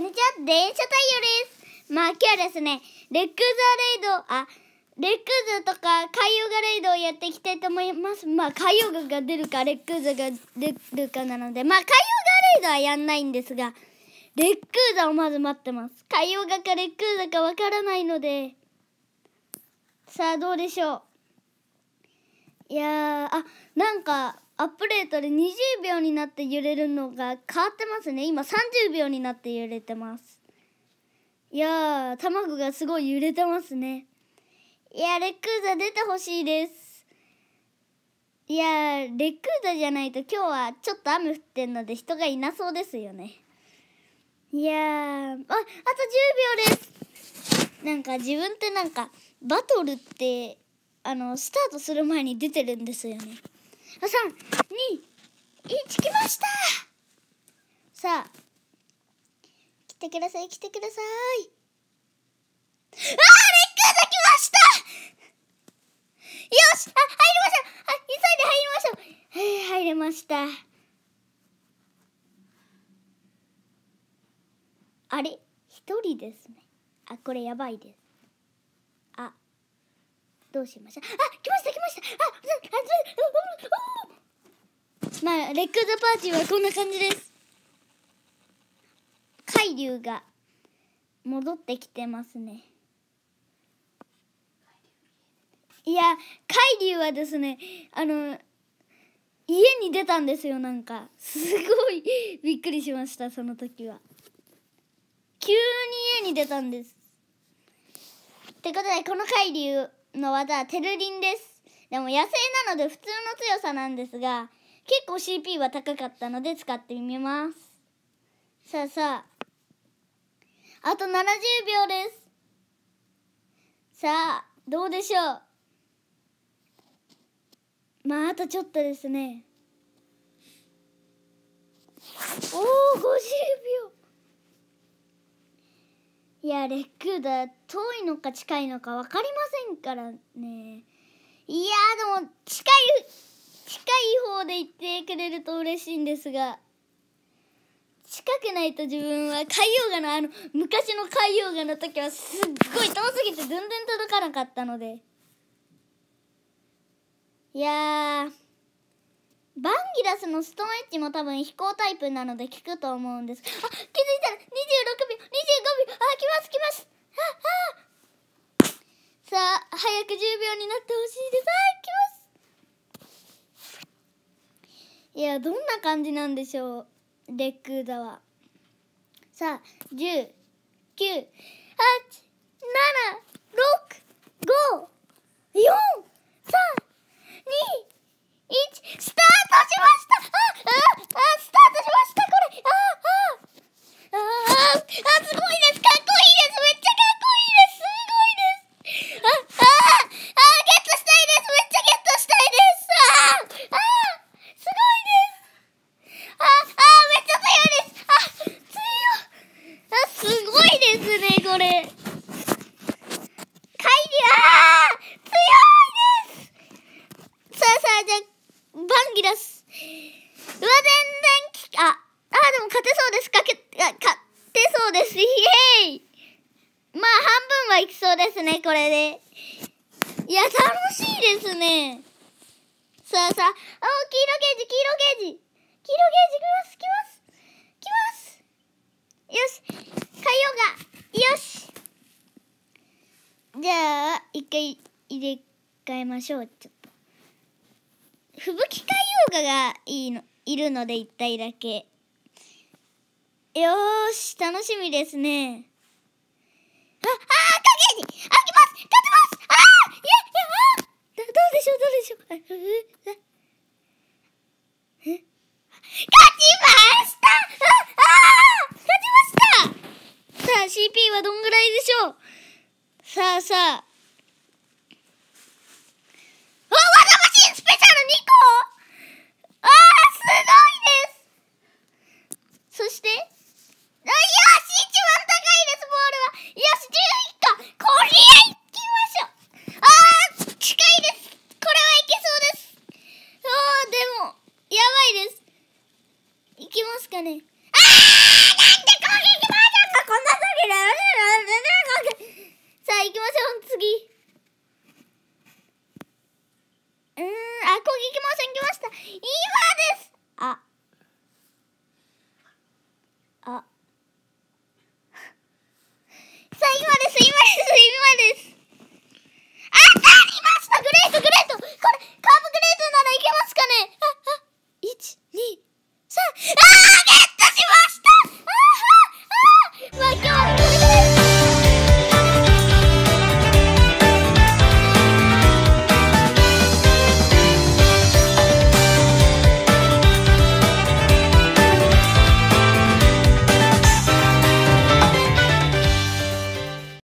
んにちは、電車太陽です。まあ今日はですね、レックザレイド、あ、レッグズとか海洋ガレイドをやっていきたいと思います。まあ海洋ガが出るか、レッグズが出るかなので、まあ海洋ガレイドはやんないんですが、レックザをまず待ってます。海洋ガかレッグザかわからないので、さあどうでしょう。いやあなんかアップデートで20秒になって揺れるのが変わってますね今30秒になって揺れてますいや卵がすごい揺れてますねいやレックーザ出てほしいですいやレックーザじゃないと今日はちょっと雨降ってんので人がいなそうですよねいやああと10秒ですなんか自分ってなんかバトルってあのスタートする前に出てるんですよね。3、2、1来ましたさあ来てください来てくださいあーレッカーが来ましたよしあ入りましたあ急いで入りましたはい入れましたあれ一人ですねあこれやばいですどうしましょうあ来ました来ましたああまあレッグザパーティーはこんな感じです海流が戻ってきてますねいや海流はですねあの家に出たんですよなんかすごいびっくりしましたその時は急に家に出たんですってことでこの海流の技はテルリンです。でも野生なので普通の強さなんですが、結構 CP は高かったので使ってみます。さあさあ。あと70秒です。さあ、どうでしょう。まあ、あとちょっとですね。やレクだ遠いのか近いのか分かりませんからねいやでも近い近い方で行ってくれると嬉しいんですが近くないと自分は海洋画のあの昔の海洋画の時はすっごい遠すぎて全然届かなかったのでいやバンギラスのストーンエッジも多分飛行タイプなので効くと思うんですあ気づいたら26秒秒になってほしいですあーきますいやどんな感じなんでしょうレッグザはさあ10 9 8 7 6 5 4 3 2 1勝ってそうです。イエーイまあ、半分はいきそうですね、これで。いや、楽しいですね。さあさあ、お黄色ゲージ、黄色ゲージ。黄色ゲージ、来ます、来ます。来ます。よし、変えが。よし。じゃあ、一回入れ替えましょう、ちょっと。吹雪海洋画がいいの、いるので、一体だけ。よし、楽しみですね。あ、あー、影に開きます勝てますあーいやいやあーどうでしょうどうでしょうえ勝ちましたああ勝ちましたさあ、CP はどんぐらいでしょうさあさあ。